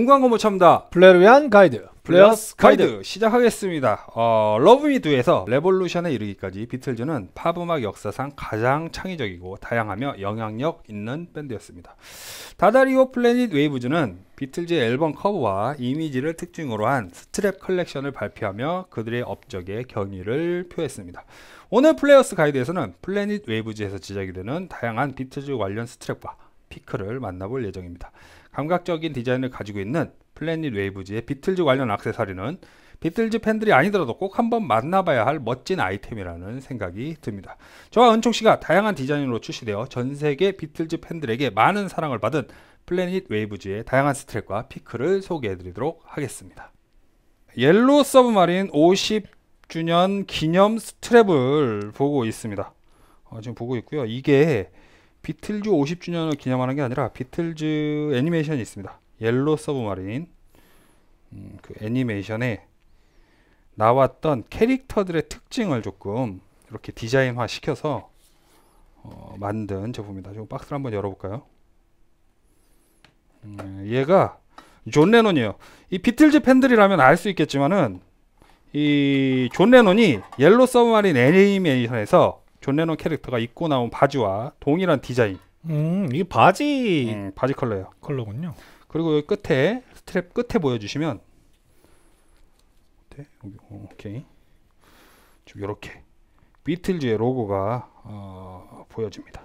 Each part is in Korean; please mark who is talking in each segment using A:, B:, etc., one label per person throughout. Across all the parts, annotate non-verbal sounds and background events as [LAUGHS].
A: 공간 고무 참다 플레이를 위한 가이드 플레어스 이 가이드. 가이드 시작하겠습니다. 어, 러브미드에서 레볼루션에 이르기까지 비틀즈는 팝음악 역사상 가장 창의적이고 다양하며 영향력 있는 밴드였습니다. 다다리오 플래닛 웨이브즈는 비틀즈의 앨범 커버와 이미지를 특징으로 한 스트랩 컬렉션을 발표하며 그들의 업적에 경의를 표했습니다. 오늘 플레어스 이 가이드에서는 플래닛 웨이브즈에서 제작이 되는 다양한 비틀즈 관련 스트랩과 피크를 만나볼 예정입니다. 감각적인 디자인을 가지고 있는 플래닛 웨이브즈의 비틀즈 관련 악세사리는 비틀즈 팬들이 아니더라도 꼭 한번 만나봐야 할 멋진 아이템이라는 생각이 듭니다. 저와 은총 씨가 다양한 디자인으로 출시되어 전 세계 비틀즈 팬들에게 많은 사랑을 받은 플래닛 웨이브즈의 다양한 스트랩과 피크를 소개해드리도록 하겠습니다. 옐로우 서브마린 50주년 기념 스트랩을 보고 있습니다. 어, 지금 보고 있고요. 이게 비틀즈 50주년을 기념하는 게 아니라 비틀즈 애니메이션이 있습니다. 옐로 서브마린 음, 그 애니메이션에 나왔던 캐릭터들의 특징을 조금 이렇게 디자인화 시켜서 어, 만든 제품입니다. 좀 박스를 한번 열어볼까요? 음, 얘가 존 레논이에요. 이 비틀즈 팬들이라면 알 수 있겠지만은 이 존 레논이 옐로 서브마린 애니메이션에서 존 레논 캐릭터가 입고 나온 바지와 동일한 디자인. 음, 이 바지 음, 바지 컬러예요. 컬러군요. 그리고 여기 끝에 스트랩 끝에 보여주시면 네, 어, 오케이 좀 이렇게 비틀즈의 로고가 어, 보여집니다.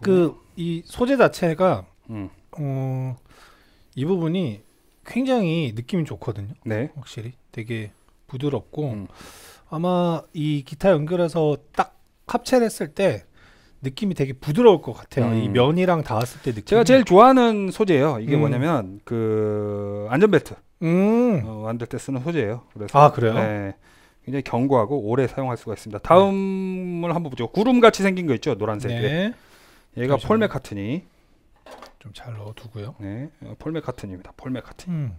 B: 그이 그, 소재 자체가 음. 어, 이 부분이 굉장히 느낌이 좋거든요. 네. 확실히 되게 부드럽고 음. 아마 이 기타 연결해서 딱 합체를 했을 때 느낌이 되게 부드러울 것
A: 같아요. 음. 이 면이랑 닿았을 때 느낌. 제가 제일 좋아하는 소재예요. 이게 음. 뭐냐면 그 안전벨트 음. 어, 만들 때 쓰는 소재예요. 그래서 아 그래요? 네, 굉장히 견고하고 오래 사용할 수가 있습니다. 다음을 네. 한번 보죠. 구름 같이 생긴 거 있죠, 노란색. 네. 얘가 폴 맥카트니.
B: 좀 잘 넣어두고요.
A: 네, 어, 폴 맥카트니입니다. 폴 맥카트니. 음.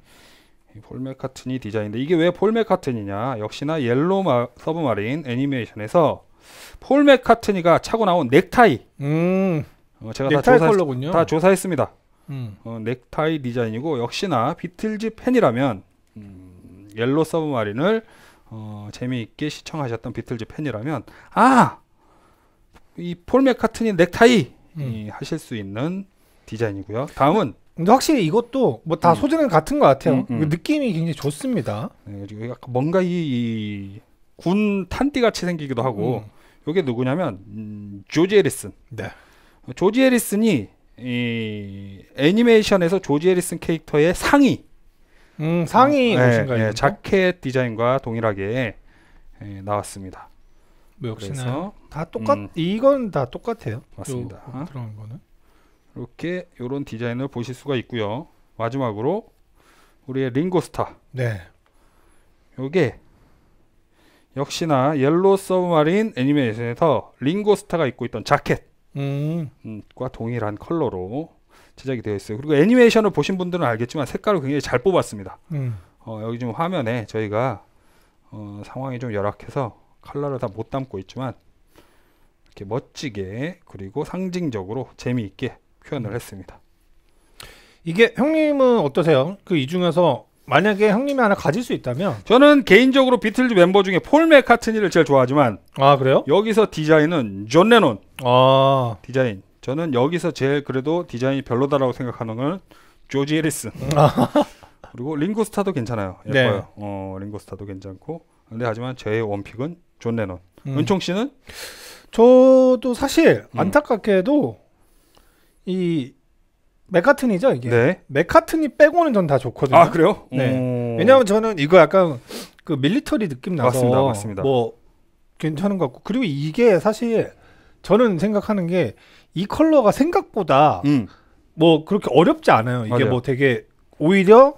A: 폴맥카튼이 디자인인데 이게 왜폴맥카튼이냐 역시나 옐로 마, 서브마린 애니메이션에서 폴 맥카트니가 차고 나온 넥타이. 음. 어, 제가 넥타이 다, 조사, 다 조사했습니다. 음. 어, 넥타이 디자인이고 역시나 비틀즈 팬이라면 음, 옐로 서브마린을 어, 재미있게 시청하셨던 비틀즈 팬이라면 아! 이폴 맥카트니 넥타이 음. 이, 하실 수 있는 디자인이고요. 다음은 근데 확실히 이것도 뭐다 음. 소재는 같은 것 같아요. 음, 음.
B: 느낌이 굉장히 좋습니다.
A: 네, 약간 뭔가 이 군 탄띠 같이 생기기도 하고 이게 음. 누구냐면 음, 조지 에리슨. 네. 조지 에리슨이 이 애니메이션에서 조지 에리슨 캐릭터의 상의. 음, 상의 어, 네, 네, 자켓 디자인과 동일하게 네, 나왔습니다. 뭐 역시나 다 똑같. 음,
B: 이건 다 똑같아요. 맞습니다. 요, 어?
A: 들어간 거는. 이렇게 이런 디자인을 보실 수가 있고요. 마지막으로 우리의 링고스타. 네. 요게 역시나 옐로 서브마린 애니메이션에서 링고스타가 입고 있던 자켓과 음. 음 동일한 컬러로 제작이 되어 있어요. 그리고 애니메이션을 보신 분들은 알겠지만 색깔을 굉장히 잘 뽑았습니다. 음. 어, 여기 지금 화면에 저희가 어, 상황이 좀 열악해서 컬러를 다 못 담고 있지만 이렇게 멋지게 그리고 상징적으로 재미있게 표현을 했습니다. 이게 형님은 어떠세요? 그 이 중에서 만약에 형님이 하나 가질 수 있다면 저는 개인적으로 비틀즈 멤버 중에 폴 맥카트니를 제일 좋아하지만 아 그래요? 여기서 디자인은 존 레논 아 디자인 저는 여기서 제일 그래도 디자인이 별로다라고 생각하는 건 조지 에리슨 아. [LAUGHS] 그리고 링고스타도 괜찮아요 네. 예뻐요 네. 어 링고스타도 괜찮고 근데 하지만 저의 원픽은 존 레논
B: 음. 은총 씨는 저도 사실 음. 안타깝게도 음. 이 맥카튼이죠 이게. 네. 맥카튼이 빼고는 전 다 좋거든요. 아 그래요? 네. 음... 왜냐하면 저는 이거 약간 그 밀리터리 느낌 나서 맞습니다, 맞습니다. 뭐 괜찮은 것 같고 그리고 이게 사실 저는 생각하는 게 이 컬러가 생각보다 음. 뭐 그렇게 어렵지 않아요. 이게 맞아요. 뭐 되게 오히려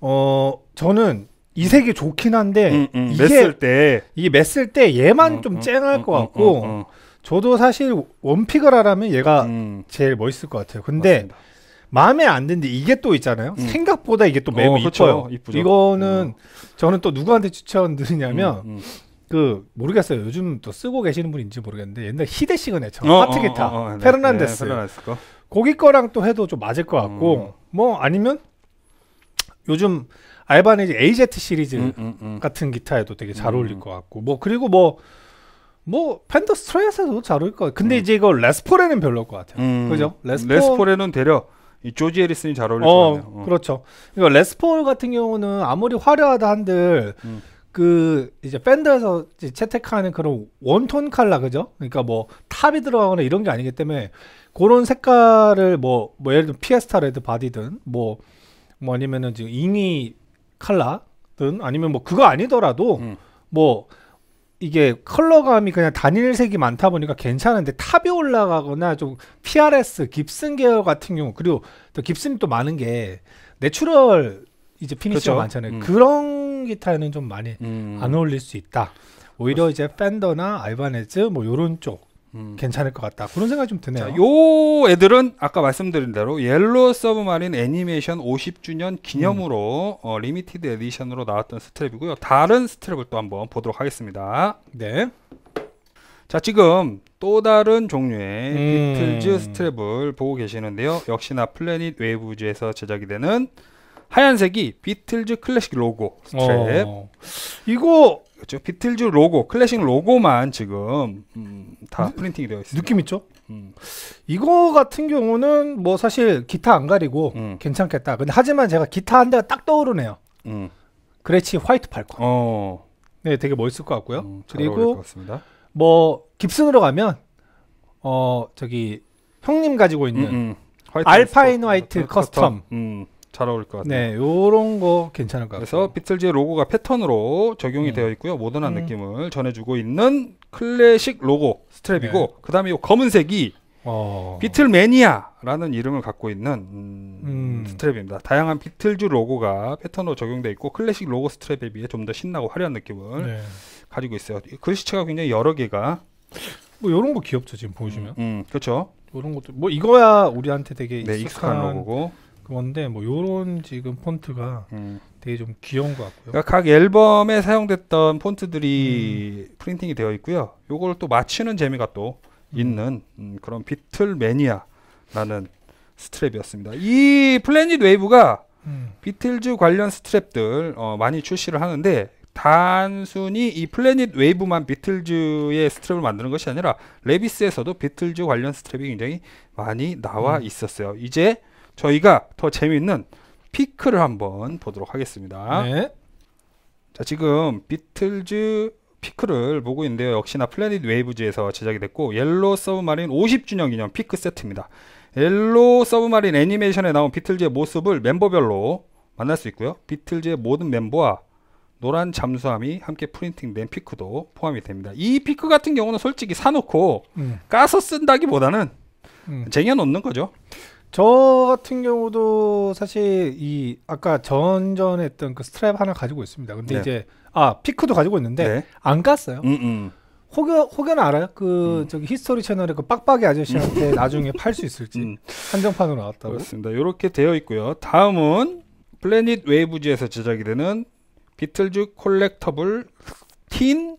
B: 어 저는 이 색이 좋긴 한데 음, 음. 이게 맸을 때 이게 맸을 때 얘만 음, 좀 음, 쨍할 것 같고. 저도 사실 원픽을 하라면 얘가 음. 제일 멋있을 것 같아요. 근데 맞습니다. 마음에 안 드는데 이게 또 있잖아요. 음. 생각보다 이게 또 어, 매우 어, 이뻐요. 그렇죠. 이거는 음. 저는 또 누구한테 추천드리냐면 음, 음. 그 모르겠어요. 요즘 또 쓰고 계시는 분인지 모르겠는데 옛날 히데 시그네처 어, 하트 기타 어, 어, 어, 네. 페르난데스 네, 네, 고기 거랑 또 해도 좀 맞을 것 같고 음. 뭐 아니면 요즘 알바네지 AZ 시리즈 같은 기타에도 되게 잘 어울릴 것 같고 뭐 그리고 뭐뭐 팬더 스트레스도 잘 어울릴 것. 같아. 근데 음. 이제 이거 레스포레는 별로일 것 같아요. 음. 그죠? 레스포... 레는
A: 되려 이 조지 에리슨이 잘 어울릴 어, 것 같네요. 어.
B: 그렇죠. 이거 그러니까 레스폴 포 같은 경우는 아무리 화려하다 한들 음. 그 이제 팬더에서 이제 채택하는 그런 원톤 칼라 그죠? 그러니까 뭐 탑이 들어가거나 이런 게 아니기 때문에 그런 색깔을 뭐뭐 뭐 예를 들면 피에스타 레드 바디든 뭐뭐 뭐 아니면은 지금 잉이 칼라든 아니면 뭐 그거 아니더라도 음. 뭐 이게 컬러감이 그냥 단일색이 많다 보니까 괜찮은데 탑이 올라가거나 좀 PRS 깁슨 계열 같은 경우 그리고 또 깁슨이 또 많은 게 내추럴 이제 피니셔가 그렇죠. 많잖아요. 음. 그런 기타에는 좀 많이 음. 안 어울릴 수 있다. 오히려 이제 팬더나 알바네즈 뭐 요런 쪽 음. 괜찮을 것 같다. 그런 생각이 좀 드네요.
A: 자, 요 애들은 아까 말씀드린 대로 옐로 서브마린 애니메이션 50주년 기념으로 음. 어, 리미티드 에디션으로 나왔던 스트랩이고요. 다른 스트랩을 또 한번 보도록 하겠습니다. 네. 자, 지금 또 다른 종류의 음. 비틀즈 스트랩을 보고 계시는데요. 역시나 플래닛 웨이브즈에서 제작이 되는 하얀색이 비틀즈 클래식 로고 스트랩. 어. 이거 그렇죠. 비틀즈 로고 클래식 로고만 지금 음, 다 느, 음? 프린팅이 되어 있어요. 느낌 있죠? 음.
B: 이거 같은 경우는 뭐 사실 기타 안 가리고 음. 괜찮겠다. 근데 하지만 제가 기타 한 대가 딱 떠오르네요. 음. 그레치 화이트 팔콘. 어. 네, 되게 멋있을 것 같고요. 음, 그리고 것뭐 깁슨으로 가면 어 저기 형님 가지고 있는 알파인 화이트 커스텀.
A: 잘 어울릴 것 같아요. 네, 요런 거 괜찮을 것 같아요. 그래서 비틀즈의 로고가 패턴으로 적용이 음. 되어 있고요. 모던한 음. 느낌을 전해주고 있는 클래식 로고 스트랩이고 네. 그다음에 요 검은색이 어... 비틀매니아라는 이름을 갖고 있는 음, 음. 스트랩입니다. 다양한 비틀즈 로고가 패턴으로 적용돼 있고 클래식 로고 스트랩에 비해 좀 더 신나고 화려한 느낌을 네. 가지고 있어요. 글씨체가 굉장히 여러 개가
B: 뭐 이런 거 귀엽죠 지금 보시면. 음, 음 그렇죠.
A: 이런 것도 뭐 이거야 우리한테 되게 네, 익숙한, 익숙한, 로고고. 그건데 뭐 요런 지금
B: 폰트가 음. 되게 좀 귀여운 것 같고요. 그러니까 각
A: 앨범에 사용됐던 폰트들이 음. 프린팅이 되어 있고요. 요걸 또 맞추는 재미가 또 있는 음, 그런 비틀 매니아라는 스트랩이었습니다. 이 플래닛 웨이브가 음. 비틀즈 관련 스트랩들 어, 많이 출시를 하는데 단순히 이 플래닛 웨이브만 비틀즈의 스트랩을 만드는 것이 아니라 레비스에서도 비틀즈 관련 스트랩이 굉장히 많이 나와 음. 있었어요. 이제 저희가 더 재미있는 피크를 한번 보도록 하겠습니다. 네. 자, 지금 비틀즈 피크를 보고 있는데요. 역시나 플래닛 웨이브즈에서 제작이 됐고 옐로 서브마린 50주년 기념 피크 세트입니다. 옐로 서브마린 애니메이션에 나온 비틀즈의 모습을 멤버별로 만날 수 있고요. 비틀즈의 모든 멤버와 노란 잠수함이 함께 프린팅된 피크도 포함이 됩니다. 이 피크 같은 경우는 솔직히 사놓고 음. 까서 쓴다기보다는 음. 쟁여놓는 거죠. 저 같은 경우도 사실 이
B: 아까 전전에 했던 그 스트랩 하나 가지고 있습니다. 근데 네. 이제 아 피크도 가지고 있는데 네. 안 갔어요. 음, 음. 혹여 혹여나 알아요? 그 음. 저기 히스토리 채널에 그 빡빡이 아저씨한테 음. 나중에 팔 수 있을지 한정판으로 나왔다고. 그렇습니다.
A: 이렇게 되어 있고요. 다음은 플래닛 웨이브즈에서 제작이 되는 비틀즈 콜렉터블 틴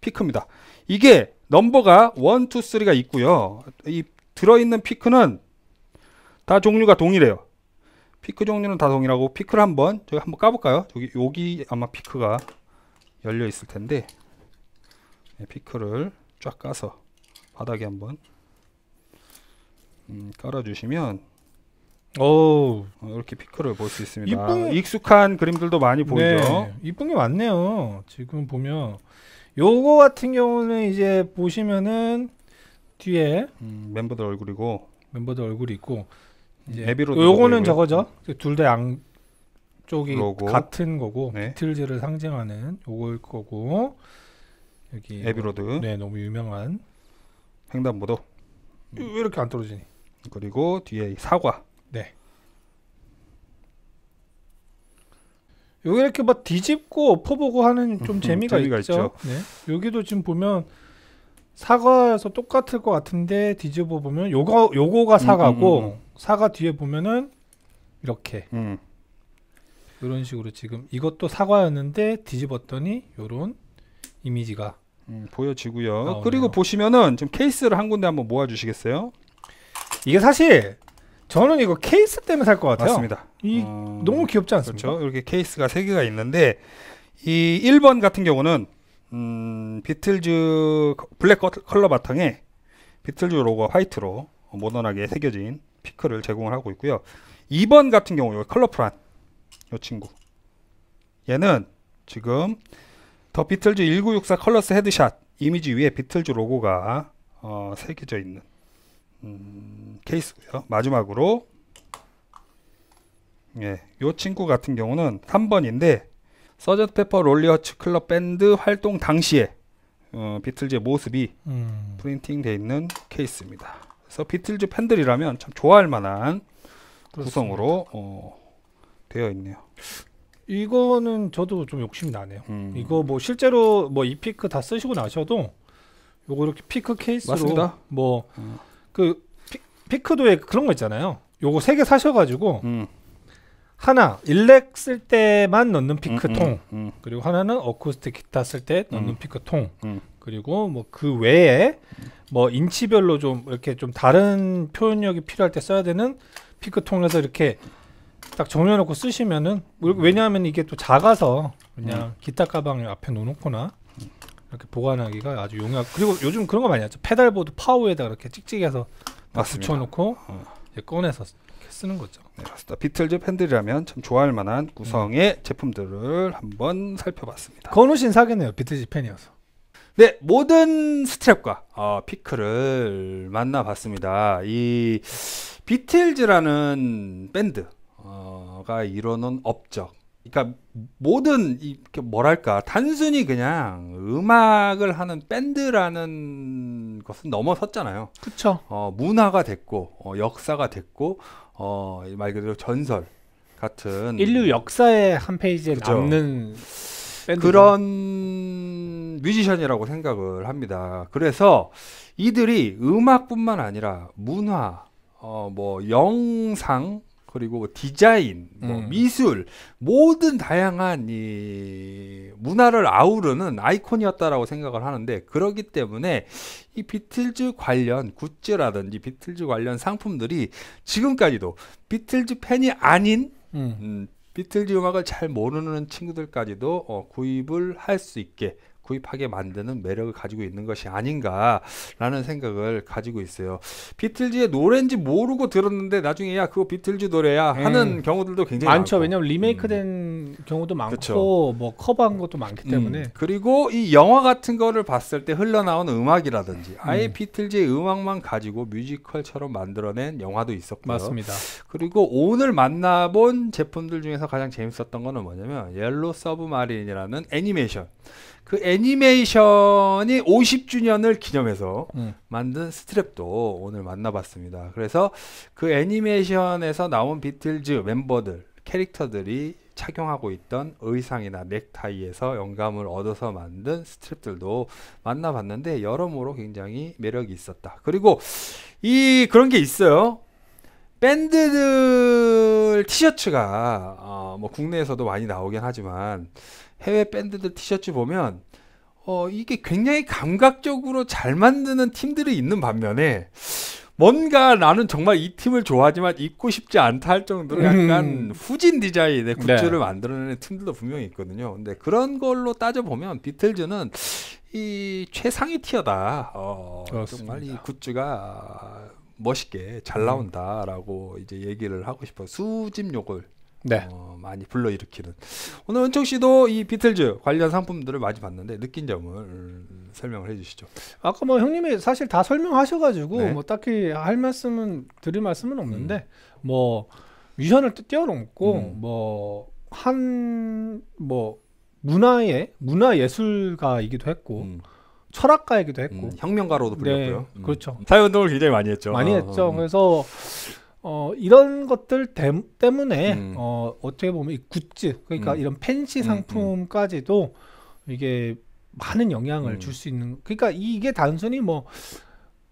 A: 피크입니다. 이게 넘버가 1, 2, 3가 있고요. 이 들어있는 피크는 다 종류가 동일해요. 피크 종류는 다 동일하고 피크를 한번 저기 한번 까볼까요? 저기 여기 아마 피크가 열려 있을 텐데 네, 피크를 쫙 까서 바닥에 한번 음, 깔아주시면 오 어, 이렇게 피크를 볼 수 있습니다. 이쁜... 익숙한 그림들도 많이 네, 보이죠.
B: 이쁜 네, 게 많네요. 지금 보면 요거 같은 경우는 이제 보시면은 뒤에
A: 음, 멤버들 얼굴이고 멤버들 얼굴이
B: 있고 에비로 요거는 저거죠. 그 둘다양 쪽이 로고. 같은 거고 네. 비틀즈를 상징하는 요거일 거고
A: 여기 에비로드. 네, 너무 유명한 횡단보도. 음. 왜 이렇게 안 떨어지니? 그리고 뒤에 사과.
B: 네. 여기 이렇게 막 뒤집고 엎어보고 하는 좀 음, 재미가, 재미가 있죠. 있죠. 네. 여기도 지금 보면 사과에서 똑같을 것 같은데 뒤집어 보면 요거 요거가 음, 사과고 음, 음, 음. 사과 뒤에 보면은 이렇게 이런 음. 식으로 지금 이것도 사과였는데 뒤집었더니 요런
A: 이미지가 음, 보여지고요. 나오네요. 그리고 보시면은 지금 케이스를 한 군데 한번 모아 주시겠어요? 이게 사실 저는 이거 케이스 때문에 살 것 같아요. 맞습니다. 이 어, 너무 귀엽지 않습니까? 그렇죠. 이렇게 케이스가 세 개가 있는데 이 1번 같은 경우는 음, 비틀즈 블랙 컬러 바탕에 비틀즈 로고 화이트로 모던하게 새겨진 피크를 제공을 하고 있고요. 2번 같은 경우 이 컬러풀한 이 친구 얘는 지금 더 비틀즈 1964 컬러스 헤드샷 이미지 위에 비틀즈 로고가 어, 새겨져 있는 음, 케이스고요. 마지막으로 예, 이 친구 같은 경우는 3번인데 서저드 페퍼 롤리어츠 클럽 밴드 활동 당시에 어, 비틀즈의 모습이 음. 프린팅돼 있는 케이스입니다. 그래서 비틀즈 팬들이라면 참 좋아할 만한 그렇습니다. 구성으로 어, 되어 있네요. 이거는 저도 좀 욕심이 나네요. 음. 이거 뭐 실제로 뭐 이 피크
B: 다 쓰시고 나셔도 요거 이렇게 피크 케이스로 맞습니다. 뭐그 음. 그 피크도에 그런 거 있잖아요. 요거 세 개 사셔가지고 음. 하나 일렉 쓸 때만 넣는 피크통 음, 음, 음, 그리고 하나는 어쿠스틱 기타 쓸때 음. 넣는 피크통 음. 그리고 뭐 그 외에 뭐 인치별로 좀 이렇게 좀 다른 표현력이 필요할 때 써야 되는 피크통에서 이렇게 딱 정해놓고 쓰시면은 뭐 왜냐하면 이게 또 작아서 그냥 기타 가방 앞에 놓거나 이렇게 보관하기가 아주 용이하 그리고 요즘 그런 거 많이 하죠 페달보드 파워에다 이렇게 찍찍해서 딱 붙여놓고 어. 꺼내서 그렇게 쓰는 거죠. 네,
A: 그렇습니다. 비틀즈 팬들이라면 참 좋아할 만한 구성의 음. 제품들을 한번 살펴봤습니다.
B: 건우 씨 사겠네요. 비틀즈 팬이어서.
A: 네, 모든 스트랩과 어, 피크를 만나봤습니다. 이 비틀즈라는 밴드가 이뤄놓은 업적. 그러니까 모든 이 뭐랄까 단순히 그냥 음악을 하는 밴드라는 것은 넘어섰잖아요. 그렇 어, 문화가 됐고 어, 역사가 됐고 어, 말 그대로 전설 같은 인류 역사의 한 페이지에 그쵸. 남는 밴드 그런 뮤지션이라고 생각을 합니다. 그래서 이들이 음악뿐만 아니라 문화, 어, 뭐 영상 그리고 뭐 디자인, 뭐 음. 미술 모든 다양한 이 문화를 아우르는 아이콘이었다라고 생각을 하는데 그러기 때문에 이 비틀즈 관련 굿즈라든지 비틀즈 관련 상품들이 지금까지도 비틀즈 팬이 아닌 음. 음, 비틀즈 음악을 잘 모르는 친구들까지도 어, 구입을 할 수 있게 구입하게 만드는 매력을 가지고 있는 것이 아닌가라는 생각을 가지고 있어요. 비틀즈의 노래인지 모르고 들었는데 나중에 야 그거 비틀즈 노래야 예. 하는 음. 경우들도 굉장히 많죠. 많고. 왜냐하면 리메이크된 음. 경우도 많고 그쵸. 뭐 커버한 것도 많기 음. 때문에 음. 그리고 이 영화 같은 거를 봤을 때 흘러나오는 음악이라든지 아예 음. 비틀즈의 음악만 가지고 뮤지컬처럼 만들어낸 영화도 있었고요. 맞습니다. 그리고 오늘 만나본 제품들 중에서 가장 재밌었던 거는 뭐냐면 옐로 서브마린이라는 애니메이션 그 애니메이션이 50주년을 기념해서 음. 만든 스트랩도 오늘 만나봤습니다. 그래서 그 애니메이션에서 나온 비틀즈 멤버들 캐릭터들이 착용하고 있던 의상이나 넥타이에서 영감을 얻어서 만든 스트랩들도 만나봤는데 여러모로 굉장히 매력이 있었다. 그리고 이 그런 게 있어요. 밴드들 티셔츠가 어뭐 국내에서도 많이 나오긴 하지만 해외 밴드들 티셔츠 보면 어, 이게 굉장히 감각적으로 잘 만드는 팀들이 있는 반면에 뭔가 나는 정말 이 팀을 좋아하지만 입고 싶지 않다 할 정도로 약간 음. 후진 디자인의 네. 굿즈를 네. 만들어내는 팀들도 분명히 있거든요. 근데 그런 걸로 따져보면 비틀즈는 이 최상위 티어다. 어, 그렇습니다. 정말 이 굿즈가 멋있게 잘 나온다라고 음. 이제 얘기를 하고 싶어. 요 수집 욕을 네. 어, 많이 불러일으키는 오늘 은총 씨도 이 비틀즈 관련 상품들을 많이 봤는데 느낀 점을 음, 설명을 해주시죠.
B: 아까 뭐 형님이 사실 다 설명하셔가지고 네. 뭐 딱히 할 말씀은 드릴 말씀은 없는데 음. 뭐 위선을 뛰어넘고 뭐한뭐 뭐 문화의 문화 예술가이기도 했고. 음. 철학가이기도 했고 음, 혁명가로도 네, 불렸고요. 네,
A: 그렇죠. 사회 운동을 굉장히 많이 했죠. 많이 아, 했죠. 어, 어.
B: 그래서 어, 이런 것들 대, 때문에 음. 어, 어떻게 보면 이 굿즈 그러니까 음. 이런 팬시 상품까지도 이게 많은 영향을 음. 줄수 있는 그러니까 이게 단순히 뭐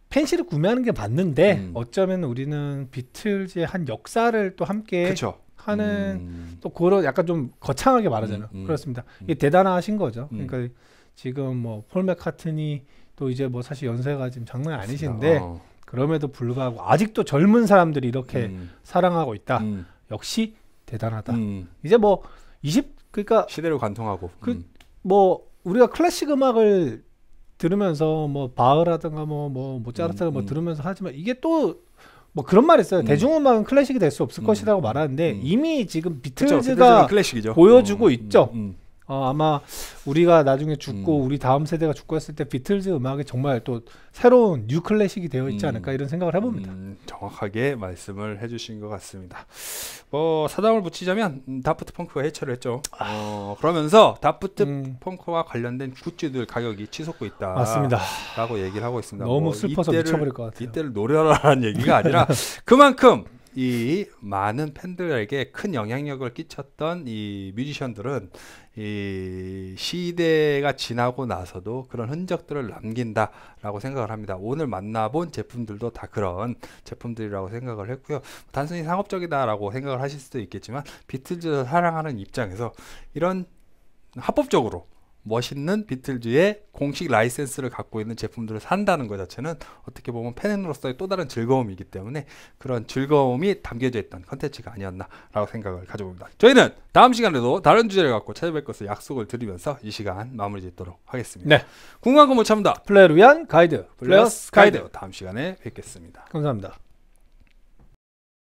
B: 펜시를 구매하는 게 맞는데 음. 어쩌면 우리는 비틀즈의 한 역사를 또 함께 그쵸. 하는 음. 또 그런 약간 좀 거창하게 말하잖아요. 음, 음, 그렇습니다. 이게 음. 대단하신 거죠. 그러니까 지금 뭐폴 맥카트니 또 이제 뭐 사실 연세가 지금 장난 아니신데 어. 그럼에도 불구하고 아직도 젊은 사람들이 이렇게 음. 사랑하고 있다. 음. 역시 대단하다. 음. 이제 뭐 20, 그러니까 시대를 관통하고 그뭐 음. 우리가 클래식 음악을 들으면서 뭐 바흐라든가 뭐뭐 뭐 모차르트가 뭐 음, 음. 들으면서 하지만 이게 또 뭐 그런 말 있어요. 대중음악은 클래식이 될 수 없을 것이라고 말하는데 이미 지금 비틀즈가 그쵸, 보여주고 어, 있죠. 어, 아마 우리가 나중에 죽고 음. 우리 다음 세대가 죽고 했을 때 비틀즈 음악이 정말 또 새로운 뉴 클래식이 되어 있지 음. 않을까 음. 이런 생각을 해봅니다. 음,
A: 정확하게 말씀을 해주신 것 같습니다. 뭐 사담을 붙이자면 음, 다프트 펑크가 해체를 했죠. 아. 어, 그러면서 다프트 음. 펑크와 관련된 굿즈들 가격이 치솟고 있다. 맞습니다. 라고 얘기를 하고 있습니다. 너무 뭐 슬퍼서 이때를, 미쳐버릴 것 같아요. 이때를 노려라라는 얘기가 아니라 그만큼 이 많은 팬들에게 큰 영향력을 끼쳤던 이 뮤지션들은 이 시대가 지나고 나서도 그런 흔적들을 남긴다라고 생각을 합니다. 오늘 만나본 제품들도 다 그런 제품들이라고 생각을 했고요. 단순히 상업적이다라고 생각을 하실 수도 있겠지만 비틀즈를 사랑하는 입장에서 이런 합법적으로 멋있는 비틀즈의 공식 라이센스를 갖고 있는 제품들을 산다는 것 자체는 어떻게 보면 팬으로서의 또 다른 즐거움이기 때문에 그런 즐거움이 담겨져 있던 컨텐츠가 아니었나라고 생각을 가져봅니다. 저희는 다음 시간에도 다른 주제를 갖고 찾아뵐 것을 약속을 드리면서 이 시간 마무리 짓도록 하겠습니다. 네. 궁금한 거못 뭐 참다. 플레이를 위한 가이드 플러스 가이 가이드. 다음 시간에 뵙겠습니다.
B: 감사합니다.